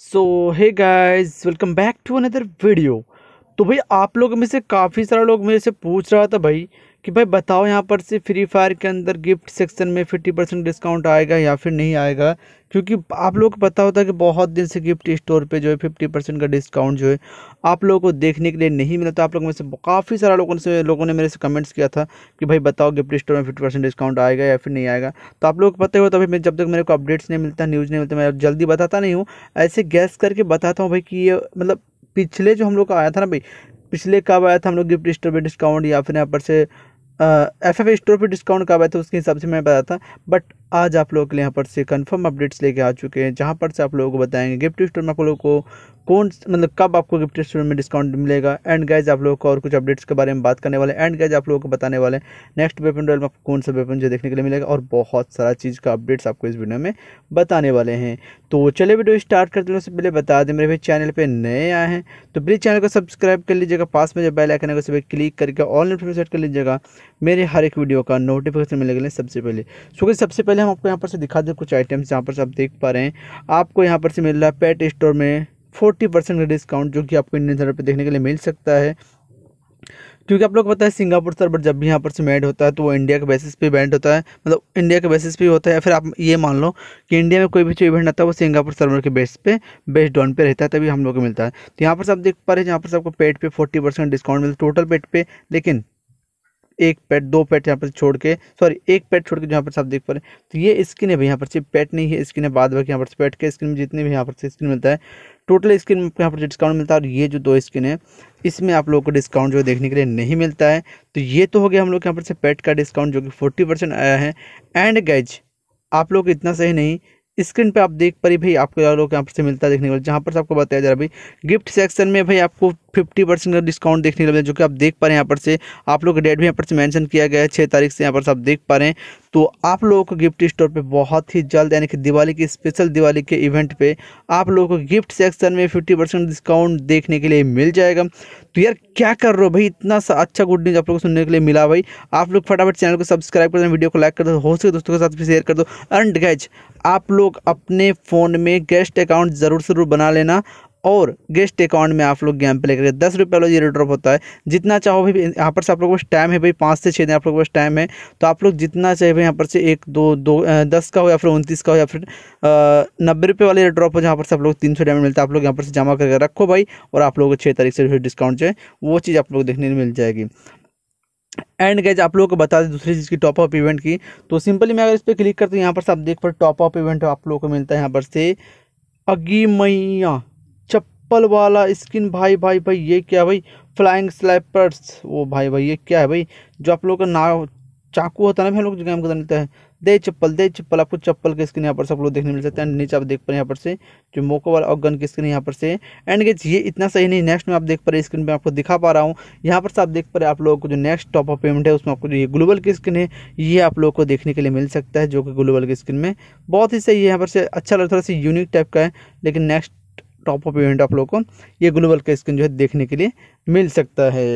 so hey guys welcome back to another video तो भाई आप लोग में से काफ़ी सारा लोग मेरे से पूछ रहा था भाई कि भाई बताओ यहाँ पर से फ्री फायर के अंदर गिफ्ट सेक्शन में फिफ्टी परसेंट डिस्काउंट आएगा या फिर नहीं आएगा क्योंकि आप लोग को पता होता है कि बहुत दिन से गिफ्ट स्टोर पे जो है फिफ्टी परसेंट का डिस्काउंट जो है आप लोगों को देखने के लिए नहीं मिला तो आप लोगों में से काफ़ी सारा लोगों से लोगों ने मेरे से कमेंट्स किया था कि भाई बताओ गिफ्ट स्टोर में फिफ्टी परसेंट डिस्काउंट आएगा या फिर नहीं आएगा तो आप लोग को पता ही होता भाई जब तक मेरे को अपडेट्स नहीं मिलता न्यूज़ नहीं मिलता मैं जल्दी बताता नहीं हूँ ऐसे गैस करके बताता हूँ भाई कि ये मतलब पिछले जो हम लोग का आया था ना भाई पिछले कब आया था हम लोग गिफ्ट स्टोर पर डिस्काउंट या फिर यहाँ पर से एफ एफ स्टोर पर डिस्काउंट कब है तो उसके हिसाब से मैं बताया था बट आज आप लोग के लिए यहाँ पर से कंफर्म अपडेट्स लेके आ चुके हैं जहाँ पर से आप लोगों को बताएंगे गिफ्ट स्टोर में आप लोगों को कौन मतलब कब आपको गिफ्ट स्टोर में डिस्काउंट मिलेगा एंड गाइज आप लोगों को और कुछ अपडेट्स के बारे में बात करने वाले एंड गाइज आप लोगों को बताने वाले हैं नेक्स्ट वेपन डॉल में आपको कौन सा वेपन जो देखने के लिए मिलेगा और बहुत सारा चीज़ का अपडेट्स आपको इस वीडियो में बताने वाले हैं तो चले वीडियो स्टार्ट करते हैं उससे पहले बता दें मेरे भाई चैनल पर नए आए हैं तो प्लीज़ चैनल को सब्सक्राइब कर लीजिएगा पास में जो बेल आइकन है उस पर क्लिक करके ऑल नोटिफिकेशन सेट कर लीजिएगा मेरे हर एक वीडियो का नोटिफिकेशन मिलने के लिए सबसे पहले सो सबसे पहले पहले हम आपको यहाँ पर से दिखा दें कुछ आइटम्स यहाँ पर से आप देख पा रहे हैं आपको यहाँ पर से मिल रहा है पेट स्टोर में फोर्टी परसेंट का डिस्काउंट जो कि आपको इंडियन सर्वर पर देखने के लिए मिल सकता है क्योंकि आप लोग पता है सिंगापुर सर्वर जब भी यहाँ पर से मेड होता है तो वो इंडिया के बेसिस पे इवेंट होता है मतलब इंडिया के बेसिस पे होता है या फिर आप ये मान लो कि इंडिया में कोई भी जो इवेंट आता है वो सिंगापुर सर्वर के बेस पे बेस्ट डॉन पे रहता है तभी हम लोग को मिलता है तो यहाँ पर सब आप देख पा रहे हैं यहाँ पर आपको पेट पे फोर्टी डिस्काउंट मिलता है टोटल पेट पर लेकिन एक पेट दो पेट यहाँ पर छोड़ के सॉरी एक पेट छोड़ के जहाँ यहाँ पर आप देख पा रहे हैं तो ये स्किन है भाई यहाँ पर सिर्फ पेट नहीं है स्किन है बाद बाकी यहाँ पर पेट के स्किन में जितने भी यहाँ पर स्किन मिलता है टोटल स्किन में यहाँ पर डिस्काउंट मिलता है और ये जो दो स्किन है इसमें आप लोगों को डिस्काउंट जो देखने के लिए नहीं मिलता है तो ये तो हो गया हम लोग यहाँ पर से पेट का डिस्काउंट जो कि फोर्टी परसेंट आया है एंड गैज आप लोग इतना सही नहीं स्क्रीन पे आप देख पा रही भाई आपको लोग यहाँ पर से मिलता है देखने को जहाँ पर से आपको बताया जा रहा है भाई गिफ्ट सेक्शन में भाई आपको फिफ्टी परसेंट का डिस्काउंट देखने को मिला जो कि आप देख पा रहे हैं यहाँ पर से आप लोग डेट भी यहाँ पर से मैंशन किया गया है छः तारीख से यहाँ पर से आप देख पा रहे हैं तो आप लोगों को गिफ्ट स्टोर पे बहुत ही जल्द यानी कि दिवाली की स्पेशल दिवाली के इवेंट पे आप लोगों को गिफ्ट सेक्शन में फिफ्टी परसेंट डिस्काउंट देखने के लिए मिल जाएगा तो यार क्या कर रहे हो भाई इतना सा अच्छा गुड न्यूज़ आप लोगों को सुनने के लिए मिला भाई आप लोग फटाफट चैनल को सब्सक्राइब कर दो वीडियो को लाइक कर दो हो सके दोस्तों के साथ भी शेयर कर दो एंड गैज आप लोग अपने फ़ोन में गेस्ट अकाउंट ज़रूर ज़रूर बना लेना और गेस्ट अकाउंट में आप लोग गेम प्ले करिए दस रुपये वाला जीरो रेड्रॉप होता है जितना चाहो भी यहाँ पर से आप लोग पास टाइम है भाई पाँच से छः दिन आप लोग पास टाइम है तो आप लोग जितना चाहे भाई यहाँ पर से एक दो दो दस का हो या फिर उनतीस का हो या फिर नब्बे रुपये वाले ड्रॉप हो जहाँ पर से आप लोग तीन सौ डायमंड मिलता है आप लोग यहाँ पर से जमा करके रखो भाई और आप लोगों को छः तारीख से डिस्काउंट जो है वो चीज़ आप लोग देखने मिल जाएगी एंड गैज आप लोगों को बता दें दूसरी चीज़ की टॉप अप इवेंट की तो सिंपली मैं अगर इस पर क्लिक करती हूँ यहाँ पर से आप देख पर टॉप अप इवेंट आप लोगों को मिलता है यहाँ पर से अगी मैया एप्पल वाला स्किन भाई भाई भाई ये क्या भाई फ्लाइंग स्लैपर्स वो भाई भाई ये क्या है भाई जो आप लोग का ना चाकू होता है ना भाई लोग गेम अंदर मिलता है दे चप्पल दे चप्पल आपको चप्पल की स्क्रीन यहाँ पर सब लोग देखने मिल सकते हैं नीचे आप देख पा रहे हैं यहाँ पर से जो मोको वाला और गन की स्क्रीन यहाँ पर से एंड गेज ये इतना सही नहीं नेक्स्ट में आप देख पा रहे स्क्रीन पे आपको दिखा पा रहा हूँ यहाँ पर से आप देख पा रहे आप लोगों को जो नेक्स्ट टॉप ऑफ पेमेंट है उसमें आपको जो ये ग्लोबल की स्क्रीन है ये आप लोगों को देखने के लिए मिल सकता है जो कि ग्लोबल की स्क्रीन में बहुत ही सही यहाँ पर से अच्छा लग थोड़ा सा यूनिक टाइप का है लेकिन नेक्स्ट टॉप ऑफ इवेंट आप लोग को ये ग्लोबल का स्क्रीन जो है देखने के लिए मिल सकता है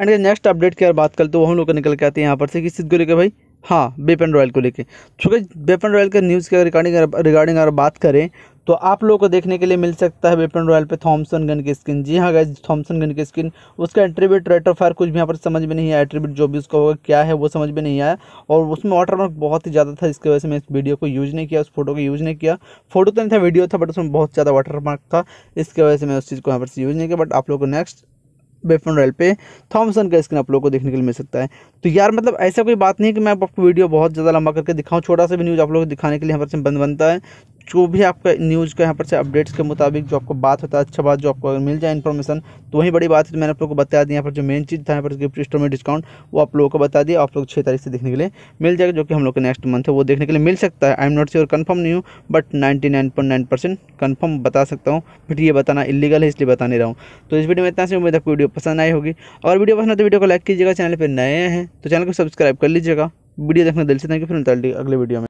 एंड नेक्स्ट अपडेट की अगर बात करते तो हम लोग निकल के आते हैं यहाँ पर से किस चीज़ को लेकर भाई हाँ बेपन रॉयल को लेके चूँकि बेपन रॉयल के न्यूज़ के रिगार्डिंग रिगार्डिंग अगर बात करें तो आप लोगों को देखने के लिए मिल सकता है वेपन रॉयल पे थॉमसन गन की स्किन जी हाँ गैस थॉमसन गन की स्किन उसका एट्रीब्यूट रेट ऑफ फायर कुछ भी यहाँ पर समझ में नहीं आया एट्रीब्यूट जो भी उसका होगा क्या है वो समझ में नहीं आया और उसमें वाटर मार्क बहुत ही ज़्यादा था इसकी वजह से मैं इस वीडियो को यूज़ नहीं किया उस फोटो को यूज़ नहीं किया फोटो तो नहीं था वीडियो था बट उसमें बहुत ज़्यादा वाटर मार्क था इसकी वजह से मैं उस चीज़ को यहाँ पर यूज़ नहीं किया बट आप लोग को नेक्स्ट वेपन रॉयल पे थॉमसन का स्क्रीन आप लोगों को देखने के लिए मिल सकता है तो यार मतलब ऐसा कोई बात नहीं है कि मैं आपको वीडियो बहुत ज़्यादा लंबा करके दिखाऊँ छोटा सा भी न्यूज़ आप लोगों को दिखाने के लिए हमारे से बंद बनता है जो भी आपका न्यूज़ का यहाँ पर से अपडेट्स के मुताबिक जो आपको बात होता है अच्छा बात जो आपको अगर मिल जाए इन्फॉर्मेशन तो वही बड़ी बात है तो मैंने आप लोगों को बता दिया यहाँ पर जो मेन चीज़ था यहाँ पर गिफ्ट स्टोर में डिस्काउंट वो आप लोगों को बता दिया आप लोग छः तारीख से देखने के लिए मिल जाएगा जो कि हम लोग को नेक्स्ट मंथ है वो देखने के लिए मिल सकता है I am not sure confirm नहीं हूँ but ninety nine point nine percent confirm बता सकता हूँ बट ये बताना इलीगल है इसलिए बता नहीं रहा हूँ तो इस वीडियो में इतना से उम्मीद आपको वीडियो पसंद आई होगी और वीडियो पसंद है तो वीडियो को लाइक कीजिएगा चैनल पर नए हैं तो चैनल को सब्सक्राइब कर लीजिएगा वीडियो देखने दिल से थैंक यू फिर अगले वीडियो में